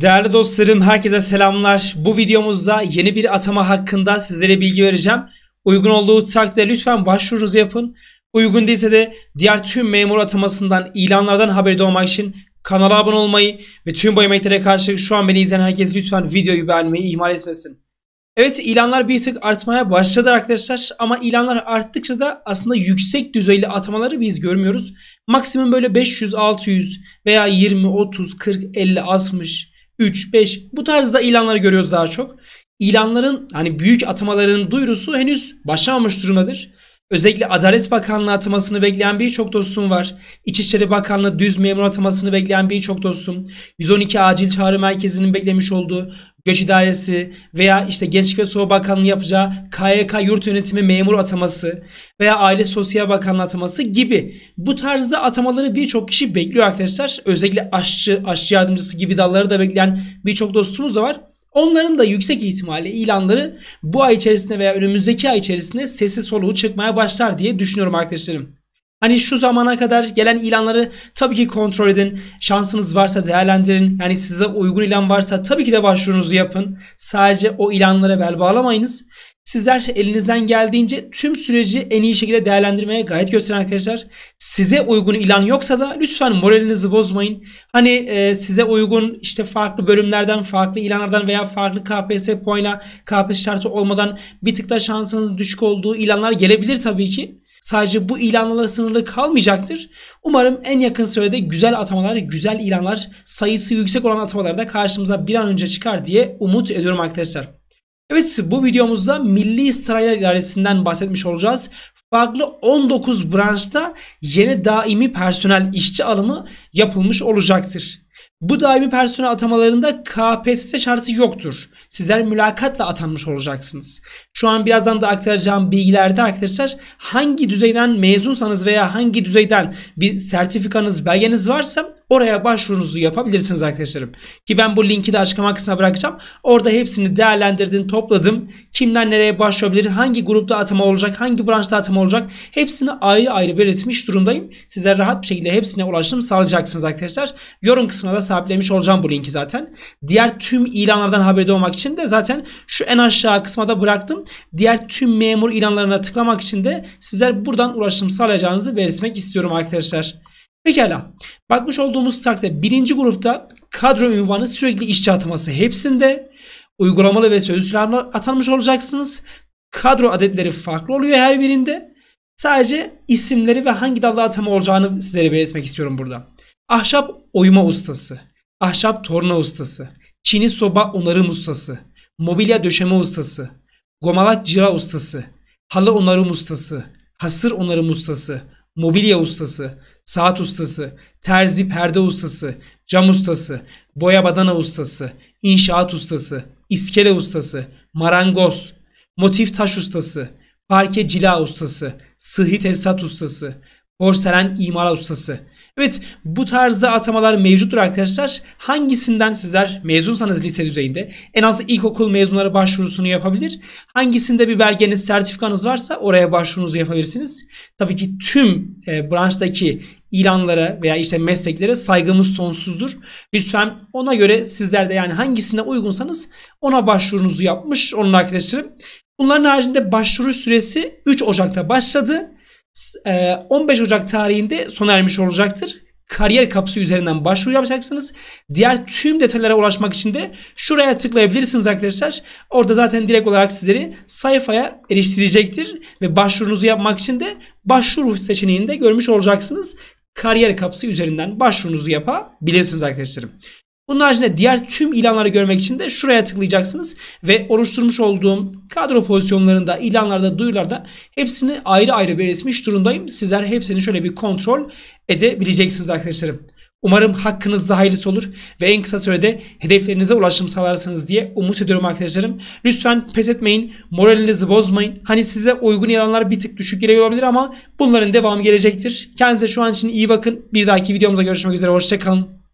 Değerli dostlarım herkese selamlar. Bu videomuzda yeni bir atama hakkında sizlere bilgi vereceğim. Uygun olduğu takdirde lütfen başvurunuzu yapın. Uygun değilse de diğer tüm memur atamasından, ilanlardan haberde olmak için kanala abone olmayı ve tüm bu emeklere karşı şu an beni izleyen herkes lütfen videoyu beğenmeyi ihmal etmesin. Evet ilanlar bir tık artmaya başladı arkadaşlar ama ilanlar arttıkça da aslında yüksek düzeyli atamaları biz görmüyoruz. Maksimum böyle 500, 600 veya 20, 30, 40, 50, 60 3, 5 bu tarzda ilanları görüyoruz daha çok. İlanların hani büyük atamaların duyurusu henüz başlamamış durumdadır. Özellikle Adalet Bakanlığı atamasını bekleyen birçok dostum var. İçişleri Bakanlığı düz memur atamasını bekleyen birçok dostum. 112 Acil Çağrı Merkezi'nin beklemiş olduğu Göç İdaresi veya işte Gençlik ve Spor Bakanlığı yapacağı KYK yurt yönetimi memur ataması veya Aile Sosyal Bakanlığı ataması gibi bu tarzda atamaları birçok kişi bekliyor arkadaşlar. Özellikle aşçı, aşçı yardımcısı gibi dalları da bekleyen birçok dostumuz da var. Onların da yüksek ihtimalle ilanları bu ay içerisinde veya önümüzdeki ay içerisinde sesi soluğu çıkmaya başlar diye düşünüyorum arkadaşlarım. Hani şu zamana kadar gelen ilanları tabii ki kontrol edin. Şansınız varsa değerlendirin. Yani size uygun ilan varsa tabii ki de başvurunuzu yapın. Sadece o ilanlara bel bağlamayınız. Sizler elinizden geldiğince tüm süreci en iyi şekilde değerlendirmeye gayet gösterin arkadaşlar. Size uygun ilan yoksa da lütfen moralinizi bozmayın. Hani e, size uygun işte farklı bölümlerden, farklı ilanlardan veya farklı KPSS puanıyla KPSS şartı olmadan bir tık da şansınız düşük olduğu ilanlar gelebilir tabii ki. Sadece bu ilanlara sınırlı kalmayacaktır. Umarım en yakın sürede güzel atamalar, güzel ilanlar, sayısı yüksek olan atamalar da karşımıza bir an önce çıkar diye umut ediyorum arkadaşlar. Evet bu videomuzda Milli Sırayla İdaresi'nden bahsetmiş olacağız. Farklı 19 branşta yeni daimi personel işçi alımı yapılmış olacaktır. Bu daimi personel atamalarında KPSS şartı yoktur. Sizler mülakatla atanmış olacaksınız. Şu an birazdan da aktaracağım bilgilerde arkadaşlar hangi düzeyden mezunsanız veya hangi düzeyden bir sertifikanız, belgeniz varsa Oraya başvurunuzu yapabilirsiniz arkadaşlarım. Ki ben bu linki de açıklama kısmına bırakacağım. Orada hepsini değerlendirdim, topladım. kimden nereye başvurabilir, hangi grupta atama olacak, hangi branşta atama olacak hepsini ayrı ayrı belirtmiş durumdayım. Size rahat bir şekilde hepsine ulaşım sağlayacaksınız arkadaşlar. Yorum kısmına da sabitlemiş olacağım bu linki zaten. Diğer tüm ilanlardan haberde olmak için de zaten şu en aşağı kısma da bıraktım. Diğer tüm memur ilanlarına tıklamak için de sizler buradan ulaşım sağlayacağınızı belirtmek istiyorum arkadaşlar. Pekala. Bakmış olduğumuz takdirde birinci grupta kadro ünvanı sürekli işçi ataması hepsinde uygulamalı ve sözlü silahlar atanmış olacaksınız. Kadro adetleri farklı oluyor her birinde. Sadece isimleri ve hangi dalda atama olacağını sizlere belirtmek istiyorum burada. Ahşap oyma ustası, ahşap torna ustası, çini soba onarım ustası, mobilya döşeme ustası, gomalak cira ustası, halı onarım ustası, hasır onarım ustası, mobilya ustası, saat ustası, terzi perde ustası, cam ustası, boya badana ustası, inşaat ustası, iskele ustası, marangoz, motif taş ustası, parke cila ustası, sıhhi tesisat ustası, porselen imara ustası. Evet bu tarzda atamalar mevcuttur arkadaşlar. Hangisinden sizler mezunsanız lise düzeyinde en az ilkokul mezunları başvurusunu yapabilir. Hangisinde bir belgeniz, sertifikanız varsa oraya başvurunuzu yapabilirsiniz. Tabii ki tüm e, branştaki ilanlara veya işte mesleklere saygımız sonsuzdur. Lütfen ona göre sizler de yani hangisine uygunsanız ona başvurunuzu yapmış onun arkadaşlarım. Bunların haricinde başvuru süresi 3 Ocak'ta başladı. 15 e, Ocak tarihinde sona ermiş olacaktır. Kariyer kapısı üzerinden başvuru yapacaksınız. Diğer tüm detaylara ulaşmak için de şuraya tıklayabilirsiniz arkadaşlar. Orada zaten direkt olarak sizleri sayfaya eriştirecektir. Ve başvurunuzu yapmak için de başvuru seçeneğini de görmüş olacaksınız kariyer kapısı üzerinden başvurunuzu yapabilirsiniz arkadaşlarım. Bunun haricinde diğer tüm ilanları görmek için de şuraya tıklayacaksınız ve oluşturmuş olduğum kadro pozisyonlarında, ilanlarda, duyularda hepsini ayrı ayrı belirtmiş durumdayım. Sizler hepsini şöyle bir kontrol edebileceksiniz arkadaşlarım. Umarım hakkınızda hayırlısı olur ve en kısa sürede hedeflerinize ulaşım sağlarsınız diye umut ediyorum arkadaşlarım. Lütfen pes etmeyin, moralinizi bozmayın. Hani size uygun yalanlar bir tık düşük geliyor olabilir ama bunların devamı gelecektir. Kendinize şu an için iyi bakın. Bir dahaki videomuzda görüşmek üzere. Hoşçakalın.